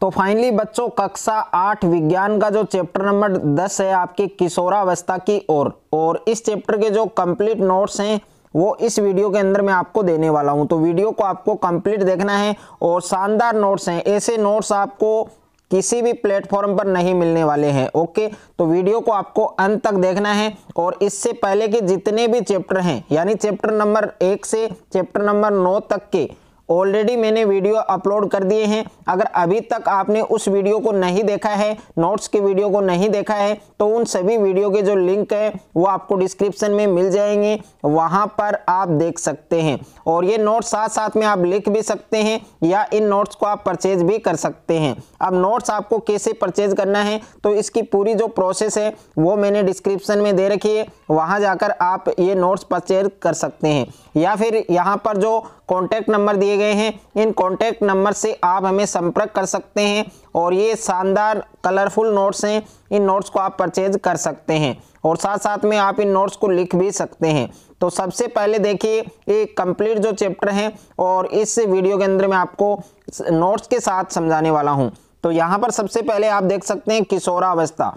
तो फाइनली बच्चों कक्षा आठ विज्ञान का जो चैप्टर नंबर दस है आपकी किशोरावस्था की ओर और इस चैप्टर के जो कंप्लीट नोट्स हैं वो इस वीडियो के अंदर मैं आपको देने वाला हूं तो वीडियो को आपको कंप्लीट देखना है और शानदार नोट्स हैं ऐसे नोट्स आपको किसी भी प्लेटफॉर्म पर नहीं मिलने वाले हैं ओके तो वीडियो को आपको अंत तक देखना है और इससे पहले के जितने भी चैप्टर हैं यानी चैप्टर नंबर एक से चैप्टर नंबर नौ तक के ऑलरेडी मैंने वीडियो अपलोड कर दिए हैं अगर अभी तक आपने उस वीडियो को नहीं देखा है नोट्स के वीडियो को नहीं देखा है तो उन सभी वीडियो के जो लिंक है वो आपको डिस्क्रिप्शन में मिल जाएंगे वहाँ पर आप देख सकते हैं और ये नोट्स साथ साथ में आप लिख भी सकते हैं या इन नोट्स को आप परचेज भी कर सकते हैं अब नोट्स आपको कैसे परचेज करना है तो इसकी पूरी जो प्रोसेस है वो मैंने डिस्क्रिप्शन में दे रखी है वहाँ जाकर आप ये नोट्स परचेज कर सकते हैं या फिर यहाँ पर जो कॉन्टैक्ट नंबर दिए गए हैं इन कॉन्टैक्ट नंबर से आप हमें संपर्क कर सकते हैं और ये शानदार कलरफुल नोट्स हैं इन नोट्स को आप परचेज कर सकते हैं और साथ साथ में आप इन नोट्स को लिख भी सकते हैं तो सबसे पहले देखिए ये कंप्लीट जो चैप्टर हैं और इस वीडियो के अंदर मैं आपको नोट्स के साथ समझाने वाला हूँ तो यहाँ पर सबसे पहले आप देख सकते हैं किशोरावस्था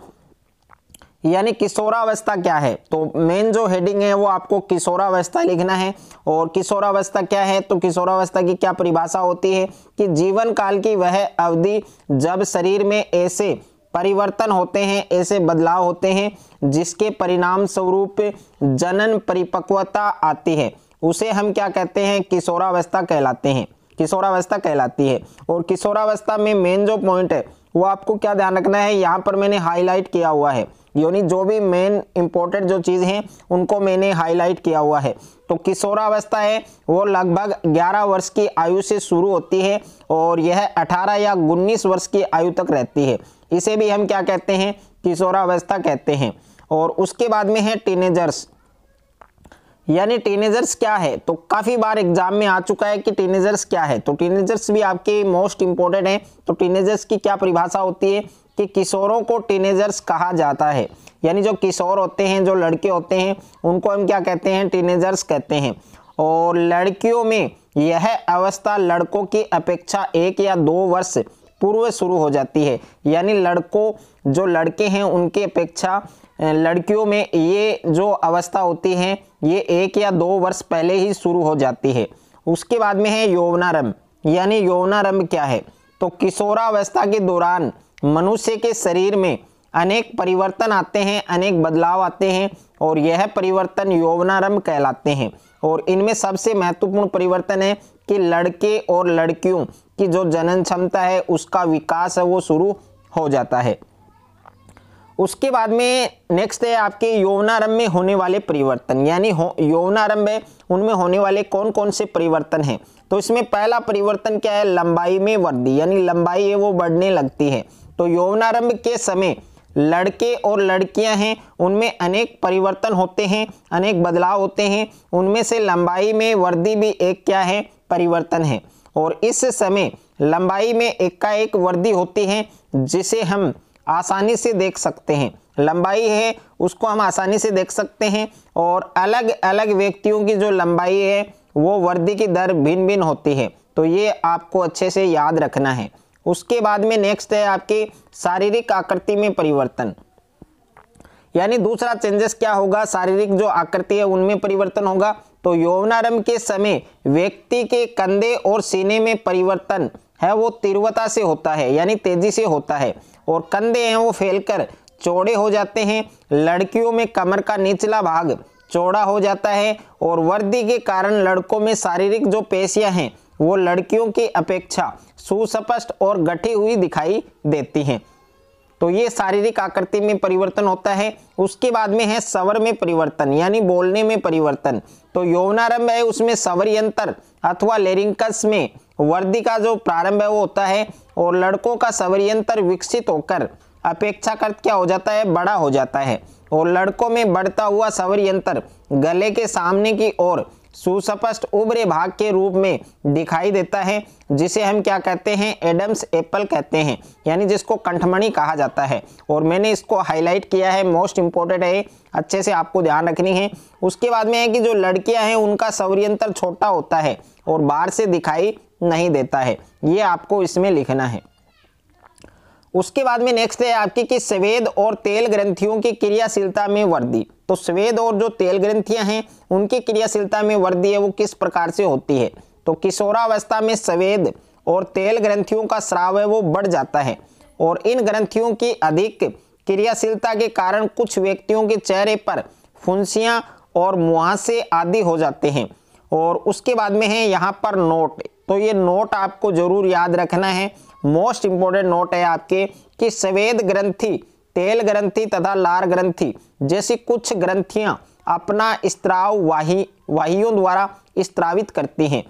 यानी किशोरावस्था क्या है तो मेन जो हेडिंग है वो आपको किशोरावस्था लिखना है और किशोरावस्था क्या है तो किशोरावस्था की क्या परिभाषा होती है कि जीवन काल की वह अवधि जब शरीर में ऐसे परिवर्तन होते हैं ऐसे बदलाव होते हैं जिसके परिणाम स्वरूप जनन परिपक्वता आती है उसे हम क्या कहते हैं किशोरावस्था कहलाते हैं किशोरावस्था कहलाती है और किशोरावस्था में मेन जो पॉइंट है वो आपको क्या ध्यान रखना है यहाँ पर मैंने हाईलाइट किया हुआ है यानी जो भी मेन इम्पोर्टेंट जो चीज़ हैं उनको मैंने हाईलाइट किया हुआ है तो किशोरावस्था है वो लगभग 11 वर्ष की आयु से शुरू होती है और यह 18 या 19 वर्ष की आयु तक रहती है इसे भी हम क्या कहते हैं किशोरावस्था कहते हैं और उसके बाद में है टीनेजर्स यानी टीनेजर्स क्या है तो काफ़ी बार एग्जाम में आ चुका है कि टीनेजर्स क्या है तो टीनेजर्स भी आपके मोस्ट इंपॉर्टेंट है तो टीनेजर्स की क्या परिभाषा होती है कि किशोरों को टीनेजर्स कहा जाता है यानी जो किशोर होते हैं जो लड़के होते हैं उनको हम क्या कहते हैं टीनेजर्स कहते हैं और लड़कियों में यह अवस्था लड़कों की अपेक्षा एक या दो वर्ष पूर्व शुरू हो जाती है यानी लड़कों जो लड़के हैं उनकी अपेक्षा लड़कियों में ये जो अवस्था होती है ये एक या दो वर्ष पहले ही शुरू हो जाती है उसके बाद में है यौवनारंभ यानी यौवनारंभ क्या है तो किशोरावस्था के दौरान मनुष्य के शरीर में अनेक परिवर्तन आते हैं अनेक बदलाव आते हैं और यह परिवर्तन यौवनारंभ कहलाते हैं और इनमें सबसे महत्वपूर्ण परिवर्तन है कि लड़के और लड़कियों की जो जनन क्षमता है उसका विकास है वो शुरू हो जाता है उसके बाद में नेक्स्ट है आपके यौवनारंभ में होने वाले परिवर्तन यानी हो यौवनारंभ है उनमें होने वाले कौन कौन से परिवर्तन हैं तो इसमें पहला परिवर्तन क्या है लंबाई में वृद्धि यानी लंबाई है वो बढ़ने लगती है तो यौवनारंभ के समय लड़के और लड़कियां हैं उनमें अनेक परिवर्तन होते हैं अनेक बदलाव होते हैं उनमें से लंबाई में वृद्धि भी एक क्या है परिवर्तन है और इस समय लंबाई में एक का एक वृद्धि होती है जिसे हम आसानी से देख सकते हैं लंबाई है उसको हम आसानी से देख सकते हैं और अलग अलग व्यक्तियों की जो लंबाई है वो वर्दी की दर भिन्न भिन्न होती है तो ये आपको अच्छे से याद रखना है उसके बाद में नेक्स्ट है आपके शारीरिक आकृति में परिवर्तन यानी दूसरा चेंजेस क्या होगा शारीरिक जो आकृति है उनमें परिवर्तन होगा तो यौवनारंभ के समय व्यक्ति के कंधे और सीने में परिवर्तन है वो तीव्रता से होता है यानी तेजी से होता है और कंधे हैं वो फैलकर चौड़े हो जाते हैं लड़कियों में कमर का निचला भाग चौड़ा हो जाता है और वर्दी के कारण लड़कों में शारीरिक जो पेशियां हैं वो लड़कियों की अपेक्षा सुस्पष्ट और गठी हुई दिखाई देती हैं तो ये शारीरिक आकृति में परिवर्तन होता है उसके बाद में है सवर में परिवर्तन यानी बोलने में परिवर्तन तो यौनारंभ है उसमें सवर यंत्र अथवा लेरिंकस में वर्दी का जो प्रारंभ है वो होता है और लड़कों का सवरियंत्र विकसित होकर अपेक्षाकृत क्या हो जाता है बड़ा हो जाता है और लड़कों में बढ़ता हुआ सवरियंत्र गले के सामने की ओर सुस्पष्ट उभरे भाग के रूप में दिखाई देता है जिसे हम क्या कहते हैं एडम्स एप्पल कहते हैं यानी जिसको कंठमणि कहा जाता है और मैंने इसको हाईलाइट किया है मोस्ट इंपॉर्टेंट है अच्छे से आपको ध्यान रखनी है उसके बाद में है कि जो लड़कियां हैं उनका सौर्यंतर छोटा होता है और बाहर से दिखाई नहीं देता है ये आपको इसमें लिखना है उसके बाद में नेक्स्ट है आपकी कि सवेद और तेल ग्रंथियों की क्रियाशीलता में वृद्धि तो स्वेद और जो तेल ग्रंथियां हैं उनकी क्रियाशीलता में वृद्धि है वो किस प्रकार से होती है तो किशोरावस्था में स्वेद और तेल ग्रंथियों का श्राव है वो बढ़ जाता है और इन ग्रंथियों की अधिक क्रियाशीलता के कारण कुछ व्यक्तियों के चेहरे पर फुंसियाँ और मुहासे आदि हो जाते हैं और उसके बाद में है यहाँ पर नोट तो ये नोट आपको जरूर याद रखना है मोस्ट इम्पोर्टेंट नोट है आपके कि सवेद ग्रंथि तेल ग्रंथि तथा लार ग्रंथि जैसी कुछ ग्रंथियां अपना स्त्राव वाही वाहियों द्वारा स्त्रावित करती हैं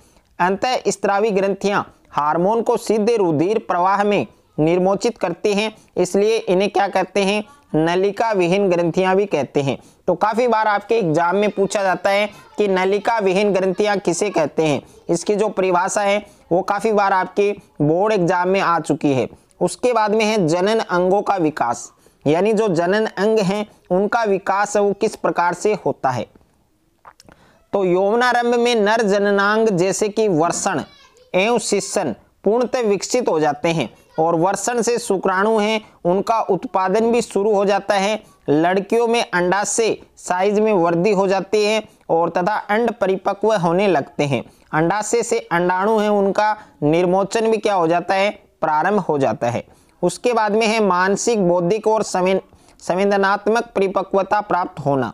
अंत स्त्रावी ग्रंथियां हार्मोन को सीधे रुधिर प्रवाह में निर्मोचित करती हैं इसलिए इन्हें क्या कहते हैं नलिका विहीन ग्रंथियां भी कहते हैं तो काफ़ी बार आपके एग्जाम में पूछा जाता है कि नलिका विहीन ग्रंथियां किसे कहते हैं इसकी जो परिभाषा है वो काफ़ी बार आपके बोर्ड एग्जाम में आ चुकी है उसके बाद में है जनन अंगों का विकास यानी जो जनन अंग हैं उनका विकास वो किस प्रकार से होता है तो यौवनारंभ में नर जननांग जैसे कि वर्षण एवं शिक्षण पूर्णतः विकसित हो जाते हैं और वर्षण से शुक्राणु हैं उनका उत्पादन भी शुरू हो जाता है लड़कियों में से साइज में वृद्धि हो जाती है और तथा अंड परिपक्व होने लगते हैं अंडाशय से अंडाणु हैं उनका निर्मोचन भी क्या हो जाता है प्रारंभ हो जाता है उसके बाद में है मानसिक बौद्धिक और संवेदनात्मक परिपक्वता प्राप्त होना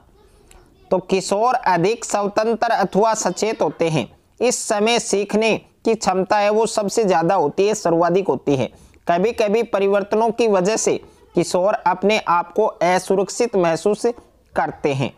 तो किशोर अधिक स्वतंत्र अथवा सचेत होते हैं इस समय सीखने की क्षमता है वो सबसे ज़्यादा होती है सर्वाधिक होती है कभी कभी परिवर्तनों की वजह से किशोर अपने आप को असुरक्षित महसूस करते हैं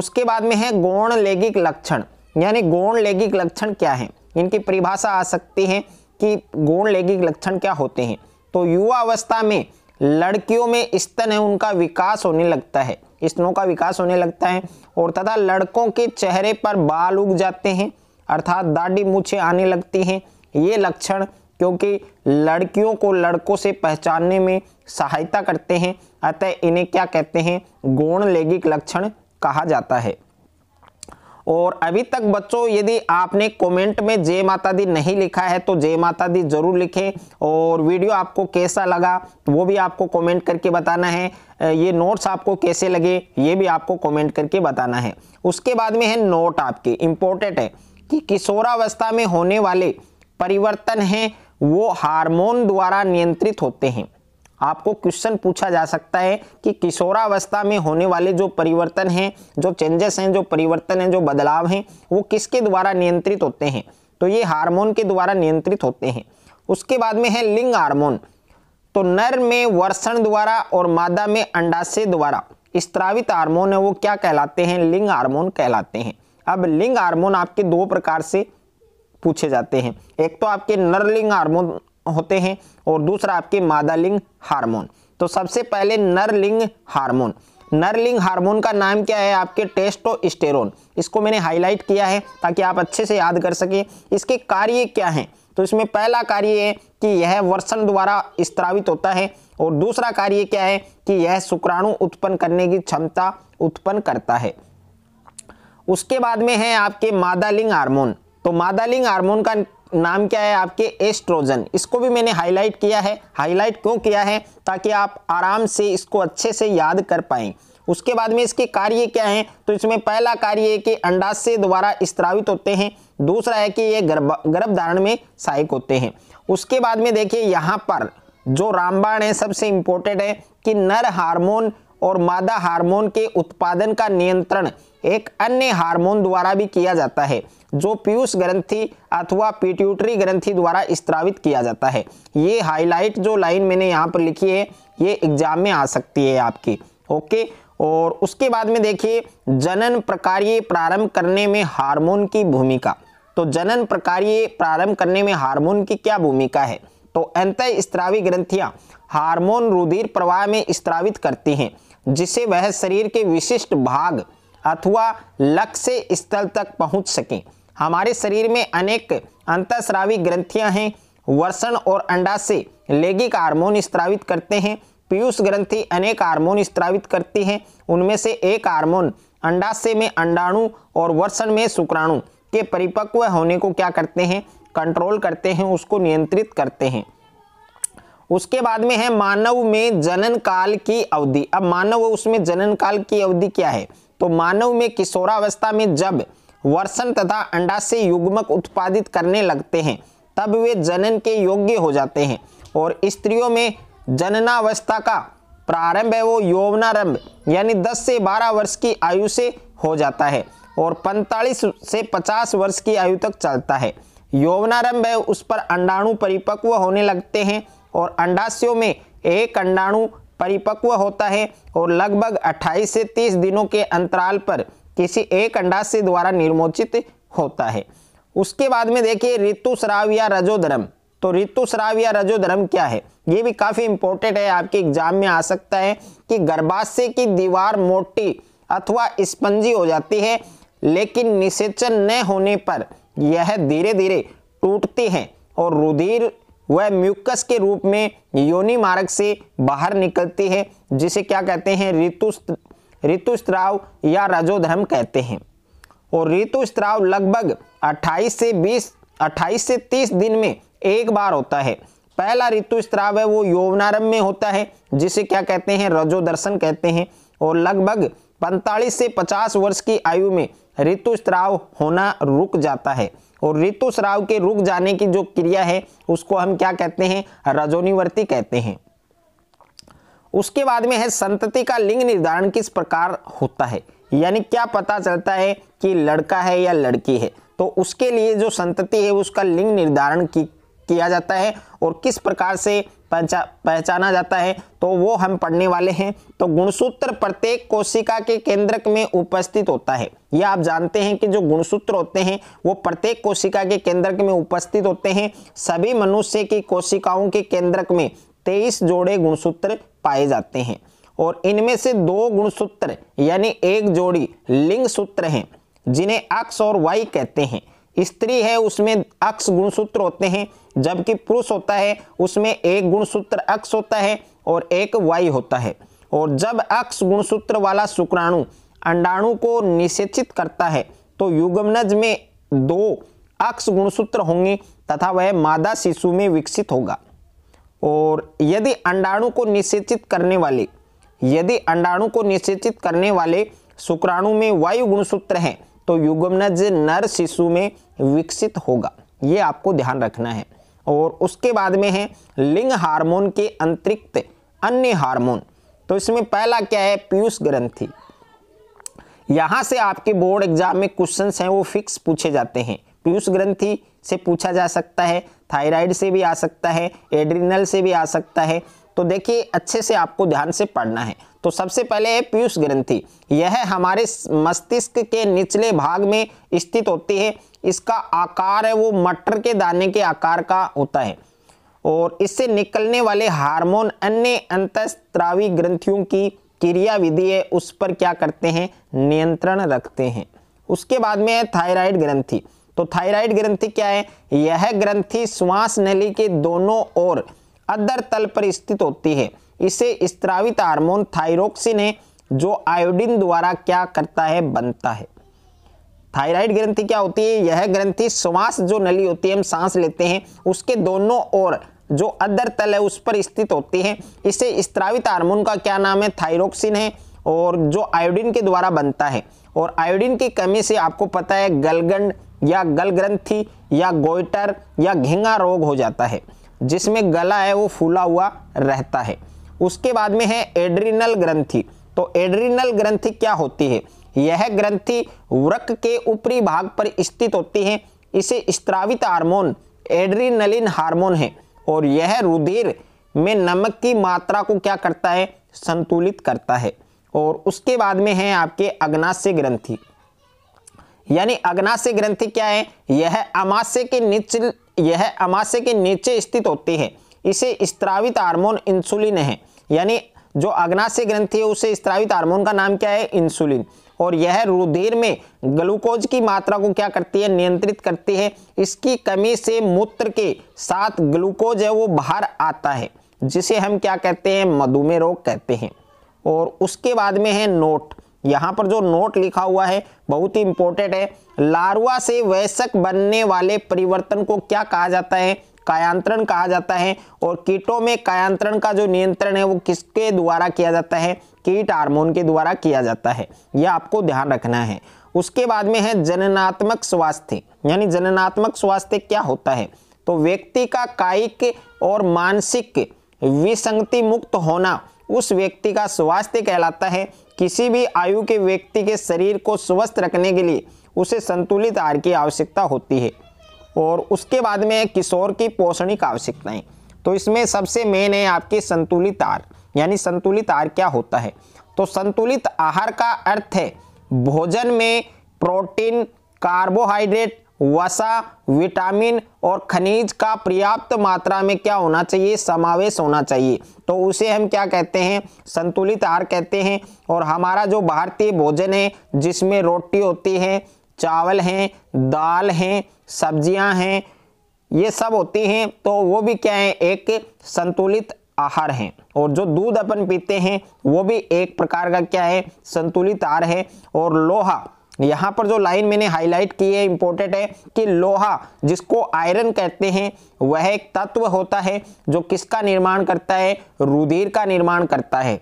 उसके बाद में है गौण लैंगिक लक्षण यानी गौण लैंगिक लक्षण क्या है इनकी परिभाषा आ सकती है कि गौण लैंगिक लक्षण क्या होते हैं तो युवा अवस्था में लड़कियों में स्तन है उनका विकास होने लगता है स्तनों का विकास होने लगता है और तथा लड़कों के चेहरे पर बाल उग जाते हैं अर्थात दाढ़ी मूछे आने लगती हैं ये लक्षण क्योंकि लड़कियों को लड़कों से पहचानने में सहायता करते हैं अतः इन्हें क्या कहते हैं गौण लैंगिक लक्षण कहा जाता है और अभी तक बच्चों यदि आपने कमेंट में जय माता दी नहीं लिखा है तो जय माता दी जरूर लिखें और वीडियो आपको कैसा लगा वो भी आपको कमेंट करके बताना है ये नोट्स आपको कैसे लगे ये भी आपको कमेंट करके बताना है उसके बाद में है नोट आपके इम्पोर्टेंट है कि किशोरावस्था में होने वाले परिवर्तन हैं वो हार्मोन द्वारा नियंत्रित होते हैं आपको क्वेश्चन पूछा जा सकता है कि किशोरावस्था में होने वाले जो परिवर्तन हैं जो चेंजेस हैं जो परिवर्तन हैं जो बदलाव हैं वो किसके द्वारा नियंत्रित होते हैं तो ये हार्मोन के द्वारा नियंत्रित होते हैं उसके बाद में है लिंग हार्मोन तो नर में वर्षण द्वारा और मादा में अंडाशय द्वारा स्त्रावित हार्मोन है वो क्या कहलाते हैं लिंग हार्मोन कहलाते हैं अब लिंग हार्मोन आपके दो प्रकार से पूछे जाते हैं एक तो आपके नरलिंग हार्मोन होते हैं और दूसरा आपके मादा लिंग हार्मोन तो सबसे पहले नरलिंग हार्मोन नरलिंग हार्मोन का नाम क्या है आपके टेस्टोस्टेरोन इसको मैंने हाईलाइट किया है ताकि आप अच्छे से याद कर सके इसके कार्य क्या हैं तो इसमें पहला कार्य है कि यह वर्षण द्वारा स्त्रावित होता है और दूसरा कार्य क्या है कि यह शुक्राणु उत्पन्न करने की क्षमता उत्पन्न करता है उसके बाद में है आपके मादालिंग हार्मोन तो मादालिंग हार्मोन का नाम क्या है आपके एस्ट्रोजन इसको भी मैंने हाईलाइट किया है हाईलाइट क्यों किया है ताकि आप आराम से इसको अच्छे से याद कर पाएँ उसके बाद में इसके कार्य क्या हैं तो इसमें पहला कार्य है कि अंडाशय द्वारा स्त्रावित होते हैं दूसरा है कि ये गर्भ गर्भधारण में सहायक होते हैं उसके बाद में देखिए यहाँ पर जो रामबाण है सबसे इम्पोर्टेंट है कि नर हार्मोन और मादा हार्मोन के उत्पादन का नियंत्रण एक अन्य हार्मोन द्वारा भी किया जाता है जो पीयूष ग्रंथि अथवा पीट्यूटरी ग्रंथि द्वारा स्त्रावित किया जाता है ये हाईलाइट जो लाइन मैंने यहाँ पर लिखी है ये एग्जाम में आ सकती है आपकी ओके और उसके बाद में देखिए जनन प्रकार प्रारंभ करने में हार्मोन की भूमिका तो जनन प्रकार प्रारंभ करने में हार्मोन की क्या भूमिका है तो अंत स्त्रावी ग्रंथियां हार्मोन रुधिर प्रवाह में स्त्रावित करती हैं जिसे वह शरीर के विशिष्ट भाग अथवा लक्ष्य स्थल तक पहुंच सकें हमारे शरीर में अनेक अंतस्रावी ग्रंथियां हैं वर्षण और अंडाशय लैंगिक हार्मोन स्त्रावित करते हैं पीयूष ग्रंथि अनेक हार्मोन स्त्रावित करती हैं उनमें से एक हार्मोन अंडाशय में अंडाणु और वर्षण में शुक्राणु के परिपक्व होने को क्या करते हैं कंट्रोल करते हैं उसको नियंत्रित करते हैं उसके बाद में है मानव में जनन काल की अवधि अब मानव उसमें जनन काल की अवधि क्या है तो मानव में किशोरावस्था में जब वर्षण तथा अंडाशय युग्मक उत्पादित करने लगते हैं तब वे जनन के योग्य हो जाते हैं और स्त्रियों में जननावस्था का प्रारंभ है वो यौवनारंभ यानी 10 से 12 वर्ष की आयु से हो जाता है और 45 से 50 वर्ष की आयु तक चलता है यौवनारंभ है उस पर अंडाणु परिपक्व होने लगते हैं और अंडाशयों में एक अंडाणु परिपक्व होता है और लगभग 28 से 30 दिनों के अंतराल पर किसी एक अंडाशय द्वारा निर्मोचित होता है उसके बाद में देखिए ऋतु श्राव या रजोधर्म तो ऋतु श्राव या रजोधर्म क्या है ये भी काफ़ी इंपॉर्टेंट है आपके एग्जाम में आ सकता है कि गर्भाशय की दीवार मोटी अथवा स्पंजी हो जाती है लेकिन निषेचन न होने पर यह धीरे धीरे टूटती है और रुधिर वह म्यूकस के रूप में योनि मार्ग से बाहर निकलती है जिसे क्या कहते हैं ऋतु ऋतुस्त्राव या रजोधर्म कहते हैं और ऋतुस्त्राव लगभग 28 से 20 28 से 30 दिन में एक बार होता है पहला ऋतुस्त्राव है वो यौवनारंभ में होता है जिसे क्या कहते हैं रजोदर्शन कहते हैं और लगभग 45 से 50 वर्ष की आयु में ऋतुस्त्राव होना रुक जाता है और ऋतुस्राव के रुक जाने की जो क्रिया है उसको हम क्या कहते हैं रजोनिवर्ती कहते हैं उसके बाद में है संतति का लिंग निर्धारण किस प्रकार होता है यानी क्या पता चलता है कि लड़का है या लड़की है तो उसके लिए जो संतति है उसका लिंग निर्धारण की किया जाता है और किस प्रकार से पहचा पहचाना जाता है तो वो हम पढ़ने वाले हैं तो गुणसूत्र प्रत्येक कोशिका के केंद्रक में उपस्थित होता है यह आप जानते हैं कि जो गुणसूत्र होते हैं वो प्रत्येक कोशिका के केंद्रक में उपस्थित होते हैं सभी मनुष्य की कोशिकाओं के केंद्रक में तेईस जोड़े गुणसूत्र पाए जाते हैं और इनमें से दो गुणसूत्र यानी एक जोड़ी लिंग सूत्र हैं जिन्हें अक्ष और वाई कहते हैं स्त्री है उसमें अक्ष गुणसूत्र होते हैं जबकि पुरुष होता है उसमें एक गुणसूत्र अक्ष होता है और एक वायु होता है और जब अक्ष गुणसूत्र वाला शुक्राणु अंडाणु को निषेचित करता है तो युगमनज में दो अक्ष गुणसूत्र होंगे तथा वह मादा शिशु में विकसित होगा और यदि अंडाणु को निषेचित करने वाले यदि अंडाणु को निषेचित करने वाले शुक्राणु में वायु गुणसूत्र हैं तो युगमनज नर शिशु में विकसित होगा ये आपको ध्यान रखना है और उसके बाद में है लिंग हार्मोन के अंतरिक्त अन्य हार्मोन तो इसमें पहला क्या है पीयूष ग्रंथि यहाँ से आपके बोर्ड एग्जाम में क्वेश्चन हैं वो फिक्स पूछे जाते हैं पीयूष ग्रंथि से पूछा जा सकता है थायराइड से भी आ सकता है एड्रिनल से भी आ सकता है तो देखिए अच्छे से आपको ध्यान से पढ़ना है तो सबसे पहले है पीयूष ग्रंथि यह हमारे मस्तिष्क के निचले भाग में स्थित होती है इसका आकार है वो मटर के दाने के आकार का होता है और इससे निकलने वाले हार्मोन अन्य अंतस्त्रावी ग्रंथियों की क्रिया विधि है उस पर क्या करते हैं नियंत्रण रखते हैं उसके बाद में है थायराइड ग्रंथि तो थायराइड ग्रंथि क्या है यह ग्रंथि श्वास नली के दोनों ओर अदर तल पर स्थित होती है इसे स्त्रावित हार्मोन थायरोक्सिन है जो आयोडीन द्वारा क्या करता है बनता है थायराइड ग्रंथि क्या होती है यह ग्रंथि श्वास जो नली होती है हम सांस लेते हैं उसके दोनों ओर जो अदर तल है उस पर स्थित होती है इसे स्त्रावित हार्मोन का क्या नाम है थायरोक्सिन है और जो आयोडीन के द्वारा बनता है और आयोडीन की कमी से आपको पता है गलगंड या गल ग्रंथी या गोइटर या घिंगा रोग हो जाता है जिसमें गला है वो फूला हुआ रहता है उसके बाद में है एड्रिनल ग्रंथि तो एड्रिनल ग्रंथि क्या होती है यह ग्रंथि वृक के ऊपरी भाग पर स्थित होती है इसे स्त्रावित हार्मोन एड्रिनलिन हार्मोन है और यह रुधिर में नमक की मात्रा को क्या करता है संतुलित करता है और उसके बाद में है आपके अग्नाशय ग्रंथि यानी अग्नाशय ग्रंथि क्या है यह अमाशय के नीचे यह अमाशय के नीचे स्थित होती है इसे स्त्रावित हार्मोन इंसुलिन है यानी जो अग्नाशय ग्रंथि है उसे स्त्रावित हार्मोन का नाम क्या है इंसुलिन और यह रुधिर में ग्लूकोज की मात्रा को क्या करती है नियंत्रित करती है इसकी कमी से मूत्र के साथ ग्लूकोज है वो बाहर आता है जिसे हम क्या कहते हैं मधुमेह रोग कहते हैं और उसके बाद में है नोट यहाँ पर जो नोट लिखा हुआ है बहुत ही इंपॉर्टेंट है लार्वा से वैश्यक बनने वाले परिवर्तन को क्या कहा जाता है कायांतरण कहा जाता है और कीटों में कायांतरण का जो नियंत्रण है वो किसके द्वारा किया जाता है कीट हार्मोन के द्वारा किया जाता है यह आपको ध्यान रखना है उसके बाद में है जननात्मक स्वास्थ्य यानी जननात्मक स्वास्थ्य क्या होता है तो व्यक्ति का कायिक और मानसिक विसंगति मुक्त होना उस व्यक्ति का स्वास्थ्य कहलाता है किसी भी आयु के व्यक्ति के शरीर को स्वस्थ रखने के लिए उसे संतुलित आहार की आवश्यकता होती है और उसके बाद में किशोर की पोषणिक आवश्यकताएं तो इसमें सबसे मेन है आपकी संतुलित आहार यानी संतुलित आहार क्या होता है तो संतुलित आहार का अर्थ है भोजन में प्रोटीन कार्बोहाइड्रेट वसा विटामिन और खनिज का पर्याप्त मात्रा में क्या होना चाहिए समावेश होना चाहिए तो उसे हम क्या कहते हैं संतुलित आहार कहते हैं और हमारा जो भारतीय भोजन है जिसमें रोटी होती है चावल हैं दाल हैं सब्जियां हैं ये सब होती हैं तो वो भी क्या है एक संतुलित आहार हैं और जो दूध अपन पीते हैं वो भी एक प्रकार का क्या है संतुलित आहार है और लोहा यहाँ पर जो लाइन मैंने हाईलाइट की है इंपॉर्टेंट है कि लोहा जिसको आयरन कहते हैं वह एक तत्व होता है जो किसका निर्माण करता है रुधिर का निर्माण करता है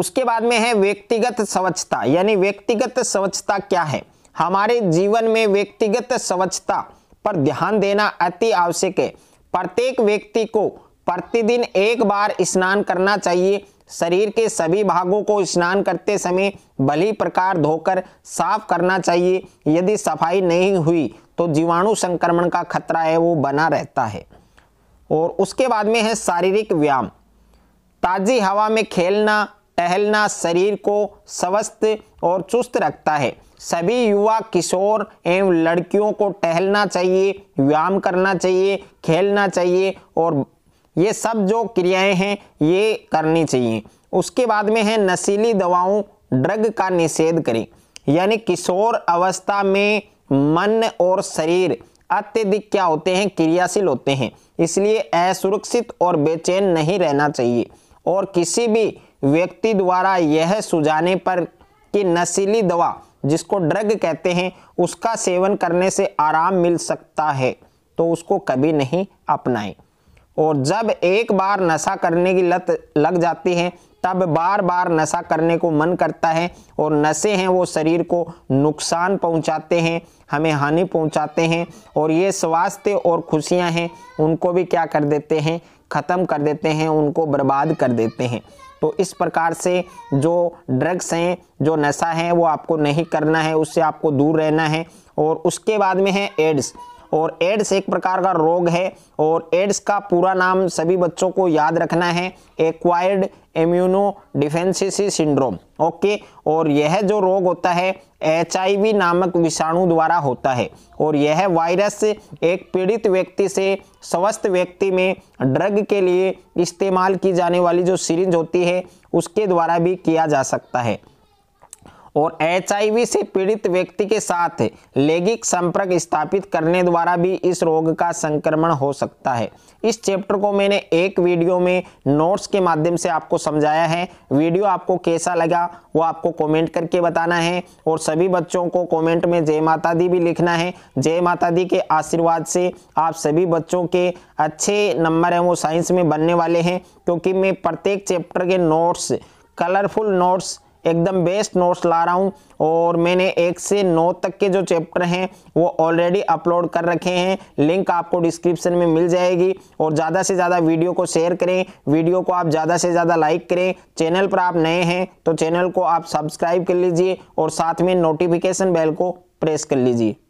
उसके बाद में है व्यक्तिगत स्वच्छता यानी व्यक्तिगत स्वच्छता क्या है हमारे जीवन में व्यक्तिगत स्वच्छता पर ध्यान देना अति आवश्यक है प्रत्येक व्यक्ति को प्रतिदिन एक बार स्नान करना चाहिए शरीर के सभी भागों को स्नान करते समय भली प्रकार धोकर साफ करना चाहिए यदि सफाई नहीं हुई तो जीवाणु संक्रमण का खतरा है वो बना रहता है और उसके बाद में है शारीरिक व्यायाम ताज़ी हवा में खेलना टहलना शरीर को स्वस्थ और चुस्त रखता है सभी युवा किशोर एवं लड़कियों को टहलना चाहिए व्यायाम करना चाहिए खेलना चाहिए और ये सब जो क्रियाएं हैं ये करनी चाहिए उसके बाद में है नशीली दवाओं ड्रग का निषेध करें यानी किशोर अवस्था में मन और शरीर अत्यधिक क्या होते हैं क्रियाशील होते हैं इसलिए असुरक्षित और बेचैन नहीं रहना चाहिए और किसी भी व्यक्ति द्वारा यह सुझाने पर कि नशीली दवा जिसको ड्रग कहते हैं उसका सेवन करने से आराम मिल सकता है तो उसको कभी नहीं अपनाएं और जब एक बार नशा करने की लत लग जाती है तब बार बार नशा करने को मन करता है और नशे हैं वो शरीर को नुकसान पहुंचाते हैं हमें हानि पहुंचाते हैं और ये स्वास्थ्य और खुशियां हैं उनको भी क्या कर देते हैं ख़त्म कर देते हैं उनको बर्बाद कर देते हैं तो इस प्रकार से जो ड्रग्स हैं जो नशा है वो आपको नहीं करना है उससे आपको दूर रहना है और उसके बाद में है एड्स और एड्स एक प्रकार का रोग है और एड्स का पूरा नाम सभी बच्चों को याद रखना है acquired immunodeficiency syndrome okay और यह जो रोग होता है एच नामक विषाणु द्वारा होता है और यह वायरस एक पीड़ित व्यक्ति से स्वस्थ व्यक्ति में ड्रग के लिए इस्तेमाल की जाने वाली जो सीरीज होती है उसके द्वारा भी किया जा सकता है और एच से पीड़ित व्यक्ति के साथ लैंगिक संपर्क स्थापित करने द्वारा भी इस रोग का संक्रमण हो सकता है इस चैप्टर को मैंने एक वीडियो में नोट्स के माध्यम से आपको समझाया है वीडियो आपको कैसा लगा वो आपको कमेंट करके बताना है और सभी बच्चों को कमेंट में जय माता दी भी लिखना है जय माता दी के आशीर्वाद से आप सभी बच्चों के अच्छे नंबर हैं वो साइंस में बनने वाले हैं क्योंकि मैं प्रत्येक चैप्टर के नोट्स कलरफुल नोट्स एकदम बेस्ट नोट्स ला रहा हूँ और मैंने एक से नौ तक के जो चैप्टर हैं वो ऑलरेडी अपलोड कर रखे हैं लिंक आपको डिस्क्रिप्शन में मिल जाएगी और ज़्यादा से ज़्यादा वीडियो को शेयर करें वीडियो को आप ज़्यादा से ज़्यादा लाइक करें चैनल पर आप नए हैं तो चैनल को आप सब्सक्राइब कर लीजिए और साथ में नोटिफिकेशन बेल को प्रेस कर लीजिए